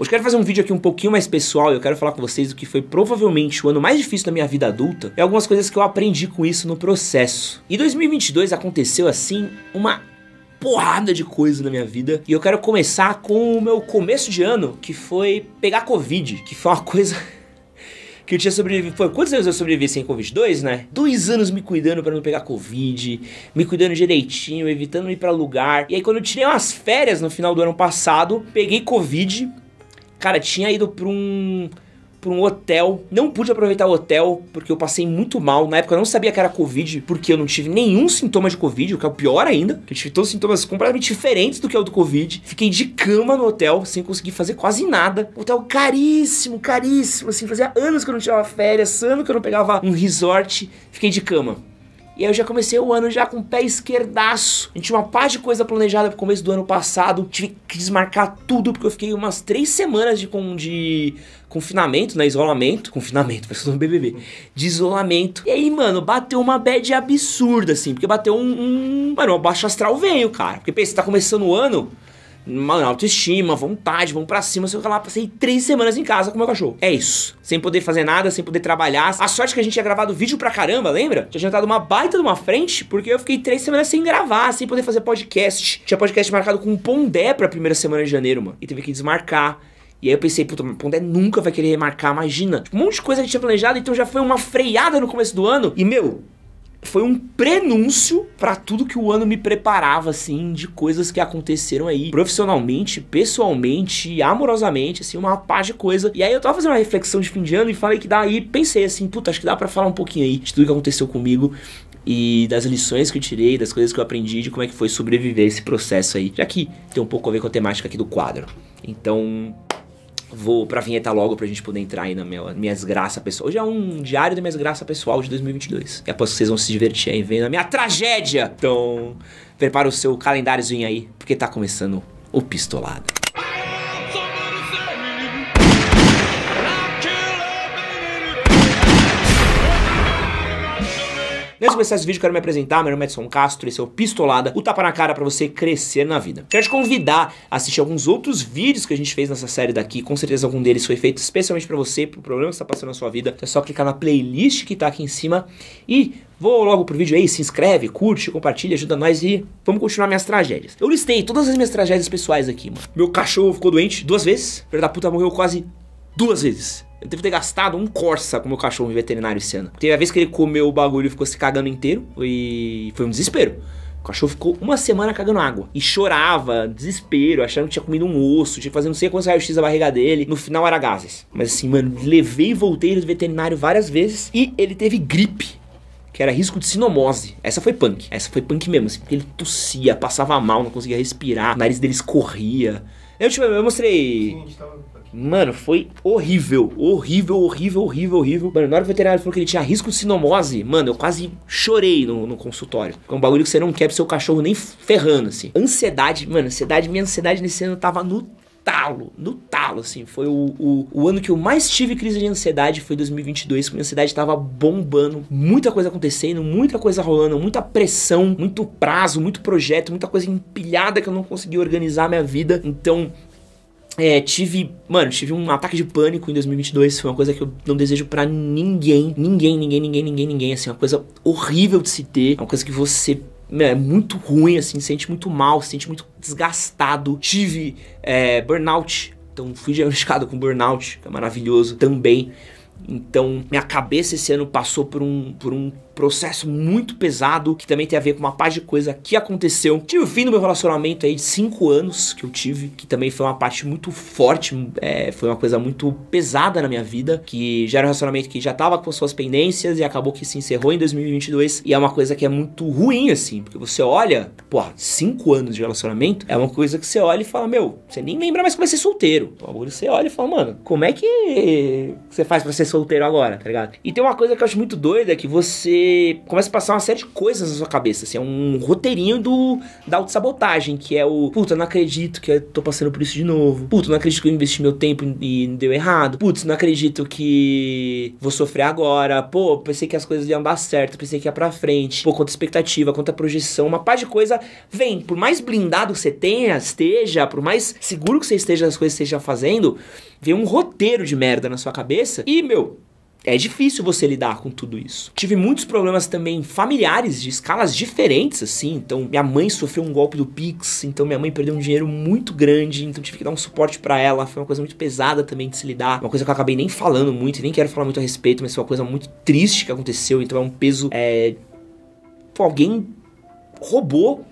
Hoje eu quero fazer um vídeo aqui um pouquinho mais pessoal e eu quero falar com vocês do que foi provavelmente o ano mais difícil da minha vida adulta e algumas coisas que eu aprendi com isso no processo. E 2022 aconteceu assim uma porrada de coisa na minha vida. E eu quero começar com o meu começo de ano, que foi pegar Covid, que foi uma coisa. que eu tinha sobrevivido. Foi quantos anos eu sobrevivi sem Covid? Dois, né? Dois anos me cuidando para não pegar Covid, me cuidando direitinho, evitando ir para lugar. E aí, quando eu tirei umas férias no final do ano passado, peguei Covid Cara, tinha ido pra um para um hotel. Não pude aproveitar o hotel porque eu passei muito mal. Na época eu não sabia que era Covid, porque eu não tive nenhum sintoma de Covid, o que é o pior ainda. Que eu tive todos os sintomas completamente diferentes do que é o do Covid. Fiquei de cama no hotel, sem conseguir fazer quase nada. Hotel caríssimo, caríssimo, assim. Fazia anos que eu não tirava férias, anos que eu não pegava um resort. Fiquei de cama. E aí eu já comecei o ano já com o pé esquerdaço. A gente tinha uma parte de coisa planejada pro começo do ano passado. Tive que desmarcar tudo, porque eu fiquei umas três semanas de, com, de confinamento, né? Isolamento. Confinamento, pessoas do BBB. De isolamento. E aí, mano, bateu uma bad absurda, assim. Porque bateu um... um mano, um baixo astral veio, cara. Porque pensa, tá começando o ano uma autoestima, vontade, vamos pra cima, sei lá, passei três semanas em casa com o meu cachorro. É isso. Sem poder fazer nada, sem poder trabalhar. A sorte que a gente tinha gravado vídeo pra caramba, lembra? Tinha jantado uma baita de uma frente, porque eu fiquei três semanas sem gravar, sem poder fazer podcast. Tinha podcast marcado com o Pondé pra primeira semana de janeiro, mano. E teve que desmarcar. E aí eu pensei, puta, Pondé nunca vai querer remarcar, imagina. Tipo, um monte de coisa que tinha planejado, então já foi uma freada no começo do ano. E, meu, foi um prenúncio para tudo que o ano me preparava, assim, de coisas que aconteceram aí, profissionalmente, pessoalmente, amorosamente, assim, uma pá de coisa. E aí eu tava fazendo uma reflexão de fim de ano e falei que daí, pensei assim, puta, acho que dá para falar um pouquinho aí de tudo que aconteceu comigo e das lições que eu tirei, das coisas que eu aprendi, de como é que foi sobreviver esse processo aí, já que tem um pouco a ver com a temática aqui do quadro. Então, Vou pra vinheta logo pra gente poder entrar aí na minha, minha desgraça pessoal. Hoje é um diário da minha desgraça pessoal de 2022. E aposto que vocês vão se divertir aí vendo a minha tragédia. Então, prepara o seu calendáriozinho aí, porque tá começando o Pistolado. Antes é de começar esse vídeo, quero me apresentar. Meu nome é Edson Castro, esse é o Pistolada, o tapa na cara para você crescer na vida. Quero te convidar a assistir alguns outros vídeos que a gente fez nessa série daqui. Com certeza algum deles foi feito especialmente para você, pro problema que está passando na sua vida. Então é só clicar na playlist que tá aqui em cima e Vou logo pro vídeo aí, se inscreve, curte, compartilha, ajuda nós e vamos continuar minhas tragédias. Eu listei todas as minhas tragédias pessoais aqui, mano. Meu cachorro ficou doente duas vezes. Filho da puta morreu quase duas vezes. Eu devo ter gastado um Corsa com meu cachorro veterinário esse ano. Teve a vez que ele comeu o bagulho e ficou se cagando inteiro. E foi um desespero. O cachorro ficou uma semana cagando água. E chorava, desespero, achando que tinha comido um osso, tinha que fazer não sei quantos raio-x da barriga dele. No final era gases. Mas assim, mano, levei e voltei no veterinário várias vezes. E ele teve gripe que era risco de sinomose. Essa foi punk. Essa foi punk mesmo, assim, porque ele tossia, passava mal, não conseguia respirar, o nariz dele escorria. Eu, tipo, eu mostrei. Sim, a gente tava Mano, foi horrível, horrível, horrível, horrível, horrível. Mano, na hora que o veterinário falou que ele tinha risco de sinomose, mano, eu quase chorei no, no consultório. É um bagulho que você não quer pro seu cachorro nem ferrando, assim. Ansiedade, mano, ansiedade, minha ansiedade nesse ano tava no talo, no talo, assim. Foi o, o, o, ano que eu mais tive crise de ansiedade, foi 2022, que minha ansiedade tava bombando, muita coisa acontecendo, muita coisa rolando, muita pressão, muito prazo, muito projeto, muita coisa empilhada que eu não consegui organizar a minha vida. Então, é, tive, mano, tive um ataque de pânico em 2022, foi uma coisa que eu não desejo para ninguém, ninguém, ninguém, ninguém, ninguém, ninguém, assim, é uma coisa horrível de se ter, é uma coisa que você é muito ruim, assim, sente muito mal, sente muito desgastado. Tive é, burnout, então fui diagnosticado com burnout, que é maravilhoso também. Então, minha cabeça esse ano passou por um, por um processo muito pesado, que também tem a ver com uma parte de coisa que aconteceu. Tive o fim do meu relacionamento aí de 5 anos que eu tive, que também foi uma parte muito forte, é, foi uma coisa muito pesada na minha vida, que já era um relacionamento que já tava com suas pendências e acabou que se encerrou em 2022. E é uma coisa que é muito ruim, assim, porque você olha, pô, 5 anos de relacionamento é uma coisa que você olha e fala, meu, você nem lembra mais como é ser solteiro. agora você olha e fala, mano, como é que você faz para ser solteiro agora, tá ligado? E tem uma coisa que eu acho muito doida, é que você começa a passar uma série de coisas na sua cabeça. Assim, é um roteirinho do, da autossabotagem, que é o puta, não acredito que eu tô passando por isso de novo. Puta, não acredito que eu investi meu tempo e deu errado. Putz, não acredito que vou sofrer agora. Pô, pensei que as coisas iam dar certo, pensei que ia pra frente. Pô, quanta expectativa, quanta projeção, uma par de coisa vem. Por mais blindado que você tenha, esteja, por mais seguro que você esteja das coisas que você esteja fazendo, vem um roteiro de merda na sua cabeça. E, meu, é difícil você lidar com tudo isso. Tive muitos problemas também familiares de escalas diferentes, assim. Então, minha mãe sofreu um golpe do Pix, então minha mãe perdeu um dinheiro muito grande, então tive que dar um suporte para ela. Foi uma coisa muito pesada também de se lidar. Uma coisa que eu acabei nem falando muito e nem quero falar muito a respeito, mas foi uma coisa muito triste que aconteceu. Então, é um peso. É... Pô, alguém roubou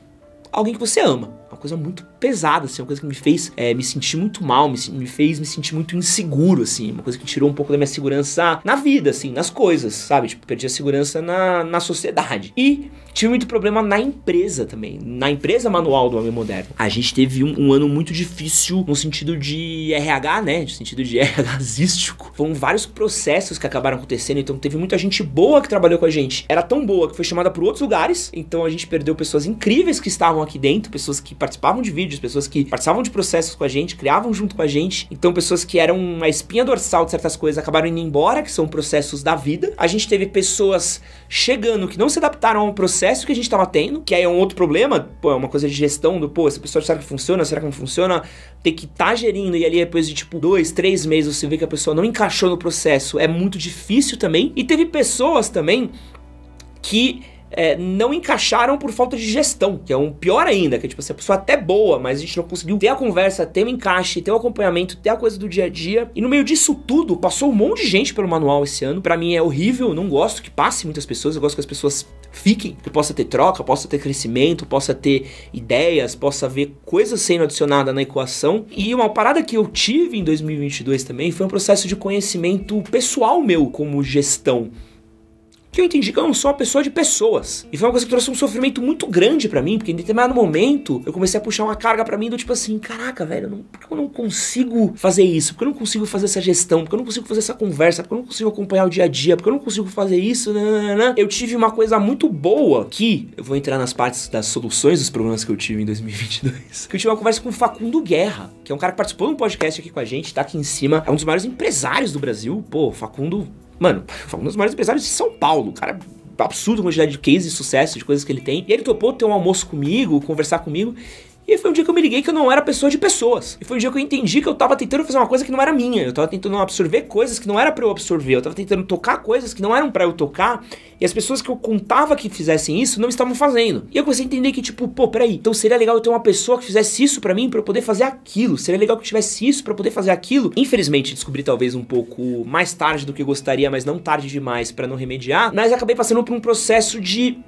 alguém que você ama. É uma coisa muito pesada, assim, uma coisa que me fez é, me sentir muito mal, me, me, fez me sentir muito inseguro, assim, uma coisa que tirou um pouco da minha segurança na vida, assim, nas coisas, sabe? Tipo, perdi a segurança na, na sociedade. E tive muito problema na empresa também, na empresa manual do homem moderno. A gente teve um, um ano muito difícil no sentido de RH, né? No sentido de RHzístico. Foram vários processos que acabaram acontecendo, então teve muita gente boa que trabalhou com a gente. Era tão boa que foi chamada para outros lugares, então a gente perdeu pessoas incríveis que estavam aqui dentro, pessoas que participavam de vídeos vídeos, pessoas que participavam de processos com a gente, criavam junto com a gente. Então, pessoas que eram a espinha dorsal de certas coisas acabaram indo embora, que são processos da vida. A gente teve pessoas chegando que não se adaptaram ao processo que a gente estava tendo, que aí é um outro problema, pô, é uma coisa de gestão do, pô, essa pessoa será que funciona, será que não funciona? Ter que estar tá gerindo e ali depois de tipo dois, três meses você vê que a pessoa não encaixou no processo, é muito difícil também. E teve pessoas também que é, não encaixaram por falta de gestão, que é um pior ainda, que tipo assim, a pessoa é até boa, mas a gente não conseguiu ter a conversa, ter o um encaixe, ter o um acompanhamento, ter a coisa do dia a dia. E no meio disso tudo, passou um monte de gente pelo manual esse ano. Para mim é horrível, não gosto que passe muitas pessoas, eu gosto que as pessoas fiquem, que possa ter troca, possa ter crescimento, possa ter ideias, possa ver coisas sendo adicionadas na equação. E uma parada que eu tive em 2022 também foi um processo de conhecimento pessoal meu como gestão que eu entendi que eu não sou uma pessoa de pessoas. E foi uma coisa que trouxe um sofrimento muito grande para mim, porque em determinado momento eu comecei a puxar uma carga para mim do tipo assim: caraca, velho, não, por que eu não consigo fazer isso? Por que eu não consigo fazer essa gestão? Por que eu não consigo fazer essa conversa? Por que eu não consigo acompanhar o dia a dia? Por que eu não consigo fazer isso? Né, né, né, eu tive uma coisa muito boa que eu vou entrar nas partes das soluções dos problemas que eu tive em 2022. Que eu tive uma conversa com o Facundo Guerra, que é um cara que participou de um podcast aqui com a gente, tá aqui em cima, é um dos maiores empresários do Brasil. Pô, Facundo Mano, um dos maiores empresários de São Paulo, cara absurda quantidade de cases de sucesso, de coisas que ele tem. E ele topou ter um almoço comigo, conversar comigo. E foi um dia que eu me liguei que eu não era pessoa de pessoas. E foi um dia que eu entendi que eu tava tentando fazer uma coisa que não era minha. Eu tava tentando absorver coisas que não era para eu absorver. Eu tava tentando tocar coisas que não eram para eu tocar. E as pessoas que eu contava que fizessem isso não estavam fazendo. E eu comecei a entender que, tipo, pô, peraí, então seria legal eu ter uma pessoa que fizesse isso para mim para eu poder fazer aquilo. Seria legal que eu tivesse isso para poder fazer aquilo. Infelizmente, descobri talvez um pouco mais tarde do que eu gostaria, mas não tarde demais para não remediar. Mas acabei passando por um processo de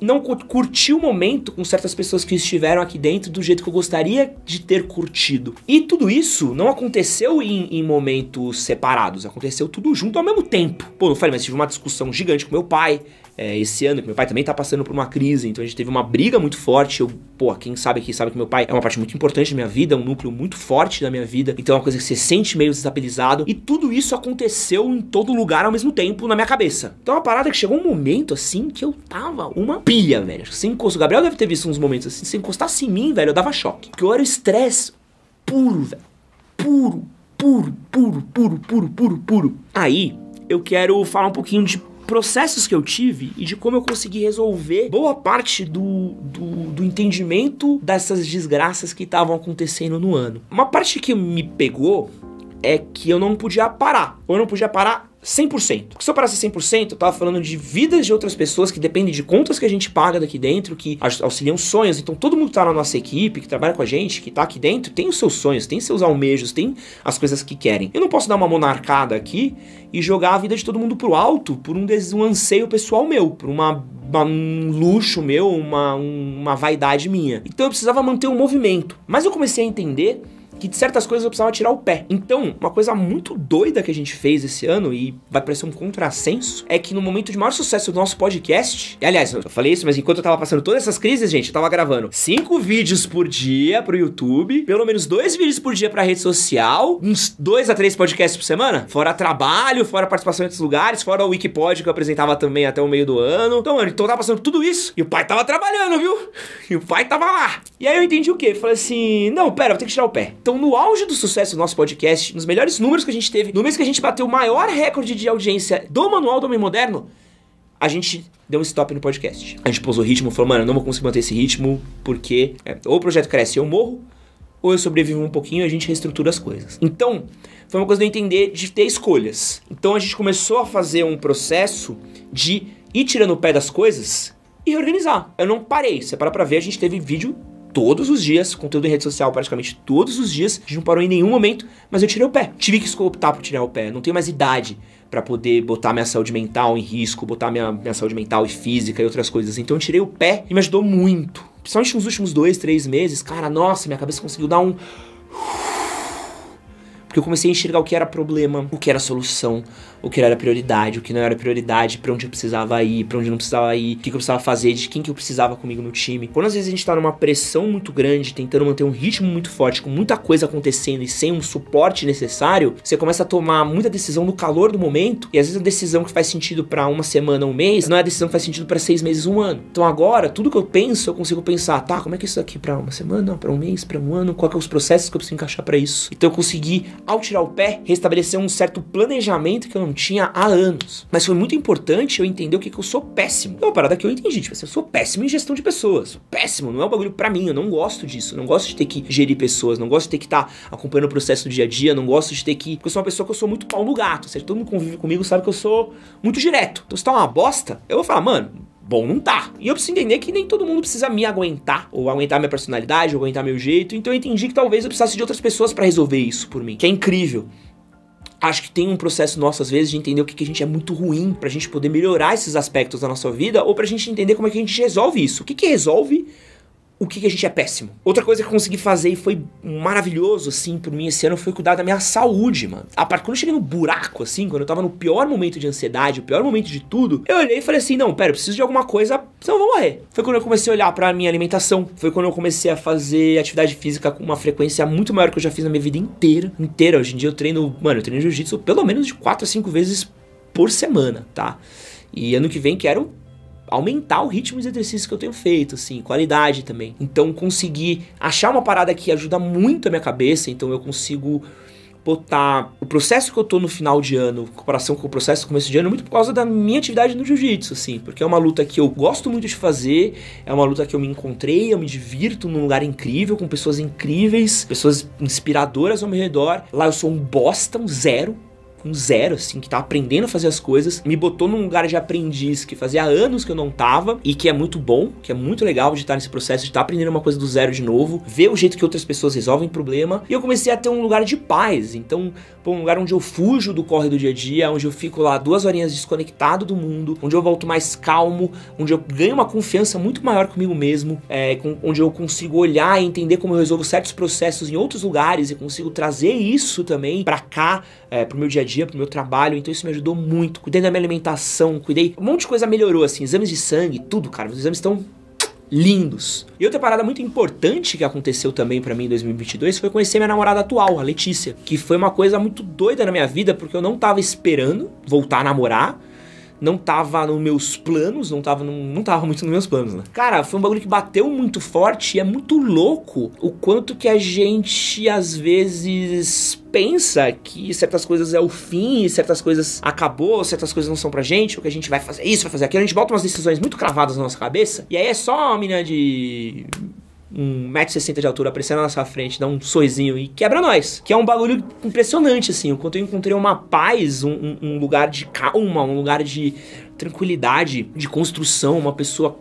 não curti o momento com certas pessoas que estiveram aqui dentro do jeito que eu gostaria de ter curtido. E tudo isso não aconteceu em, em momentos separados, aconteceu tudo junto ao mesmo tempo. Pô, não falei, mas tive uma discussão gigante com meu pai, é, esse ano, que meu pai também tá passando por uma crise, então a gente teve uma briga muito forte. Eu, pô, quem sabe aqui sabe que meu pai é uma parte muito importante da minha vida, um núcleo muito forte da minha vida, então é uma coisa que você sente meio desestabilizado. E tudo isso aconteceu em todo lugar ao mesmo tempo na minha cabeça. Então é uma parada que chegou um momento assim que eu tava uma pilha, velho. Se encostou, o Gabriel deve ter visto uns momentos assim. Se encostasse assim em mim, velho, eu dava choque. Porque eu era estresse puro, velho. Puro, puro, puro, puro, puro, puro, puro. Aí, eu quero falar um pouquinho de processos que eu tive e de como eu consegui resolver boa parte do, do, do entendimento dessas desgraças que estavam acontecendo no ano. Uma parte que me pegou é que eu não podia parar. Ou eu não podia parar 100%. Porque se eu parasse 100%, eu tava falando de vidas de outras pessoas que dependem de contas que a gente paga daqui dentro, que auxiliam sonhos. Então todo mundo que tá na nossa equipe, que trabalha com a gente, que tá aqui dentro, tem os seus sonhos, tem seus almejos, tem as coisas que querem. Eu não posso dar uma monarcada aqui e jogar a vida de todo mundo pro alto por um, um anseio pessoal meu, por uma um luxo meu, uma, uma vaidade minha. Então eu precisava manter um movimento. Mas eu comecei a entender que de certas coisas eu precisava tirar o pé. Então, uma coisa muito doida que a gente fez esse ano, e vai parecer um contrassenso, é que no momento de maior sucesso do nosso podcast, e, aliás, eu falei isso, mas enquanto eu tava passando todas essas crises, gente, eu tava gravando cinco vídeos por dia pro YouTube, pelo menos dois vídeos por dia pra rede social, uns dois a três podcasts por semana, fora trabalho, fora participação em outros lugares, fora o Wikipod que eu apresentava também até o meio do ano. Então, mano, então eu tava passando tudo isso, e o pai tava trabalhando, viu? E o pai tava lá. E aí eu entendi o quê? Eu falei assim, não, pera, eu vou ter que tirar o pé. Então, no auge do sucesso do nosso podcast, nos melhores números que a gente teve, no mês que a gente bateu o maior recorde de audiência do Manual do Homem Moderno, a gente deu um stop no podcast. A gente pôs o ritmo, falou, mano, eu não vou conseguir manter esse ritmo, porque é, ou o projeto cresce e eu morro, ou eu sobrevivo um pouquinho e a gente reestrutura as coisas. Então, foi uma coisa de eu entender de ter escolhas. Então a gente começou a fazer um processo de ir tirando o pé das coisas e reorganizar. Eu não parei. Você para pra ver, a gente teve vídeo todos os dias, conteúdo em rede social praticamente todos os dias, a gente não parou em nenhum momento, mas eu tirei o pé. Tive que optar por tirar o pé, não tenho mais idade para poder botar minha saúde mental em risco, botar minha, minha saúde mental e física e outras coisas. Então eu tirei o pé e me ajudou muito. Principalmente nos últimos dois, três meses, cara, nossa, minha cabeça conseguiu dar um porque eu comecei a enxergar o que era problema, o que era solução, o que era prioridade, o que não era prioridade, para onde eu precisava ir, para onde eu não precisava ir, o que, eu precisava fazer, de quem que eu precisava comigo no time. Quando às vezes a gente tá numa pressão muito grande, tentando manter um ritmo muito forte, com muita coisa acontecendo e sem um suporte necessário, você começa a tomar muita decisão no calor do momento, e às vezes a decisão que faz sentido para uma semana, um mês, não é a decisão que faz sentido para seis meses, um ano. Então agora, tudo que eu penso, eu consigo pensar, tá, como é que é isso aqui para uma semana, para um mês, para um ano, qual que é os processos que eu preciso encaixar para isso. Então eu consegui ao tirar o pé, restabeleceu um certo planejamento que eu não tinha há anos. Mas foi muito importante eu entender o que, que eu sou péssimo. É uma parada que eu entendi, tipo assim, eu sou péssimo em gestão de pessoas. Péssimo, não é um bagulho para mim, eu não gosto disso. Não gosto de ter que gerir pessoas, não gosto de ter que estar tá acompanhando o processo do dia a dia, não gosto de ter que. Porque eu sou uma pessoa que eu sou muito pau no gato, ou todo mundo convive comigo sabe que eu sou muito direto. Então se tá uma bosta, eu vou falar, mano, bom não tá. E eu preciso entender que nem todo mundo precisa me aguentar, ou aguentar minha personalidade, ou aguentar meu jeito. Então eu entendi que talvez eu precisasse de outras pessoas para resolver isso por mim, que é incrível. Acho que tem um processo nosso, às vezes, de entender o que, que a gente é muito ruim, pra gente poder melhorar esses aspectos da nossa vida, ou pra gente entender como é que a gente resolve isso. O que, que resolve o que, que, a gente é péssimo. Outra coisa que eu consegui fazer e foi maravilhoso, assim, por mim esse ano foi cuidar da minha saúde, mano. A parte, quando eu cheguei no buraco, assim, quando eu tava no pior momento de ansiedade, o pior momento de tudo, eu olhei e falei assim: não, pera, eu preciso de alguma coisa, senão eu vou morrer. Foi quando eu comecei a olhar pra minha alimentação, foi quando eu comecei a fazer atividade física com uma frequência muito maior que eu já fiz na minha vida inteira. Inteira. Hoje em dia eu treino, mano, eu treino jiu-jitsu pelo menos de 4 a 5 vezes por semana, tá? E ano que vem quero aumentar o ritmo de exercício que eu tenho feito, assim, qualidade também. Então conseguir achar uma parada que ajuda muito a minha cabeça, então eu consigo botar o processo que eu tô no final de ano, em comparação com o processo do começo de ano, é muito por causa da minha atividade no jiu-jitsu, assim, porque é uma luta que eu gosto muito de fazer, é uma luta que eu me encontrei, eu me divirto num lugar incrível, com pessoas incríveis, pessoas inspiradoras ao meu redor. Lá eu sou um bosta, um zero, um zero, assim, que tá aprendendo a fazer as coisas, me botou num lugar de aprendiz que fazia anos que eu não tava e que é muito bom, que é muito legal de estar nesse processo, de estar aprendendo uma coisa do zero de novo, ver o jeito que outras pessoas resolvem problema, e eu comecei a ter um lugar de paz, então, pô, um lugar onde eu fujo do corre do dia a dia, onde eu fico lá duas horinhas desconectado do mundo, onde eu volto mais calmo, onde eu ganho uma confiança muito maior comigo mesmo, é, com, onde eu consigo olhar e entender como eu resolvo certos processos em outros lugares e consigo trazer isso também para cá, é, pro meu dia a dia, pro meu trabalho. Então isso me ajudou muito. Cuidei da minha alimentação, cuidei. Um monte de coisa melhorou, assim. Exames de sangue, tudo, cara. Os exames estão lindos. E outra parada muito importante que aconteceu também para mim em 2022 foi conhecer minha namorada atual, a Letícia, que foi uma coisa muito doida na minha vida, porque eu não tava esperando voltar a namorar não tava nos meus planos, não tava, num, não tava muito nos meus planos, né? Cara, foi um bagulho que bateu muito forte e é muito louco o quanto que a gente às vezes pensa que certas coisas é o fim, certas coisas acabou, certas coisas não são pra gente, o que a gente vai fazer isso, vai fazer aquilo, a gente bota umas decisões muito cravadas na nossa cabeça, e aí é só uma menina de um 1,60m de altura aparecendo na nossa frente, dá um soezinho e quebra nós. Que é um bagulho impressionante, assim. O quanto eu encontrei uma paz, um, um lugar de calma, um lugar de tranquilidade, de construção, uma pessoa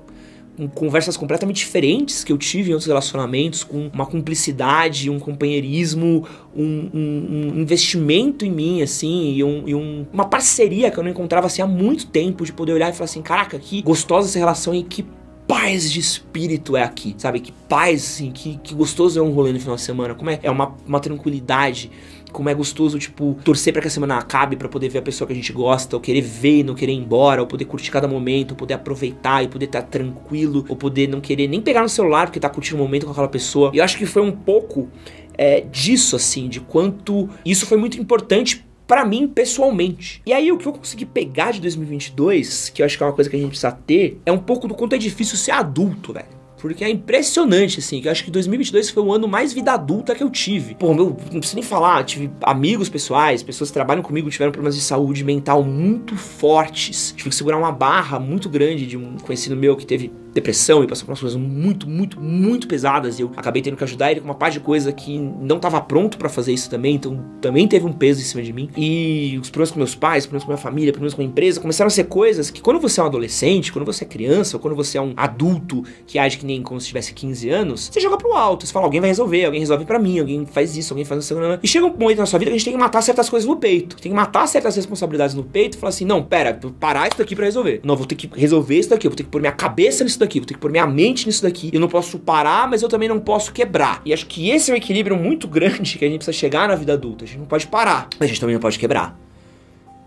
com conversas completamente diferentes que eu tive em outros relacionamentos, com uma cumplicidade, um companheirismo, um, um, um investimento em mim, assim, e, um, e uma parceria que eu não encontrava assim há muito tempo, de poder olhar e falar assim, caraca, que gostosa essa relação e que paz de espírito é aqui, sabe? Que paz, assim, que, que gostoso é um rolê no final de semana, como é, é uma, uma tranquilidade, como é gostoso, tipo, torcer para que a semana acabe, para poder ver a pessoa que a gente gosta, ou querer ver e não querer ir embora, ou poder curtir cada momento, ou poder aproveitar e poder estar tá tranquilo, ou poder não querer nem pegar no celular porque tá curtindo o momento com aquela pessoa. E eu acho que foi um pouco é, disso, assim, de quanto isso foi muito importante para mim pessoalmente. E aí o que eu consegui pegar de 2022, que eu acho que é uma coisa que a gente precisa ter, é um pouco do quanto é difícil ser adulto, velho. Porque é impressionante, assim, que eu acho que 2022 foi o ano mais vida adulta que eu tive. Pô, meu, não preciso nem falar, tive amigos pessoais, pessoas que trabalham comigo tiveram problemas de saúde mental muito fortes. Tive que segurar uma barra muito grande de um conhecido meu que teve depressão e passou por umas coisas muito, muito, muito pesadas. E eu acabei tendo que ajudar ele com uma parte de coisa que não estava pronto para fazer isso também, então também teve um peso em cima de mim. E os problemas com meus pais, problemas com minha família, problemas com a empresa, começaram a ser coisas que quando você é um adolescente, quando você é criança, ou quando você é um adulto que age que nem como se tivesse 15 anos, você joga pro alto, você fala, alguém vai resolver, alguém resolve para mim, alguém faz isso, alguém faz isso. E chega um momento na sua vida que a gente tem que matar certas coisas no peito, tem que matar certas responsabilidades no peito e falar assim, não, pera, parar isso daqui para resolver. Não, vou ter que resolver isso daqui, eu vou ter que pôr minha cabeça nisso daqui daqui, eu tenho que pôr minha mente nisso daqui, eu não posso parar, mas eu também não posso quebrar. E acho que esse é um equilíbrio muito grande que a gente precisa chegar na vida adulta. A gente não pode parar, mas a gente também não pode quebrar.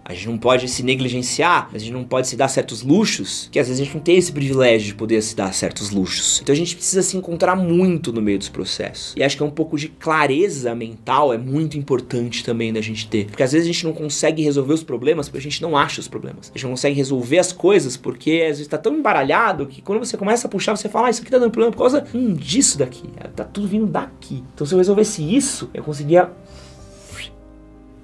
A gente não pode se negligenciar, a gente não pode se dar certos luxos, que às vezes a gente não tem esse privilégio de poder se dar certos luxos. Então a gente precisa se encontrar muito no meio dos processos. E acho que é um pouco de clareza mental é muito importante também da gente ter. Porque às vezes a gente não consegue resolver os problemas porque a gente não acha os problemas. A gente não consegue resolver as coisas porque às vezes tá tão embaralhado que quando você começa a puxar, você fala, ah, isso aqui tá dando problema por causa hum, disso daqui. Tá tudo vindo daqui. Então se eu resolvesse isso, eu conseguia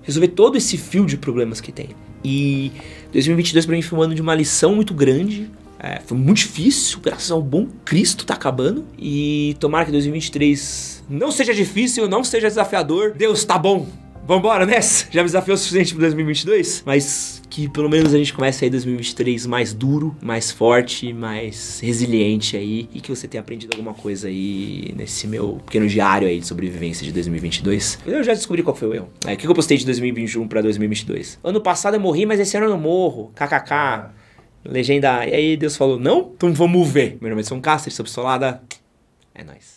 resolver todo esse fio de problemas que tem. E 2022 para mim foi um ano de uma lição muito grande. É, foi muito difícil, graças ao bom Cristo tá acabando. E tomara que 2023 não seja difícil, não seja desafiador. Deus tá bom. Vambora nessa? Já me desafiou o suficiente pro 2022? Mas que pelo menos a gente comece aí 2023 mais duro, mais forte, mais resiliente aí e que você tenha aprendido alguma coisa aí nesse meu pequeno diário aí de sobrevivência de 2022. Eu já descobri qual foi o erro. É, o que eu postei de 2021 para 2022? Ano passado eu morri, mas esse ano eu não morro. KKK. Legenda. E aí Deus falou, não? Então vamos ver. Meu nome é São Castro, sou pistolada. É nóis.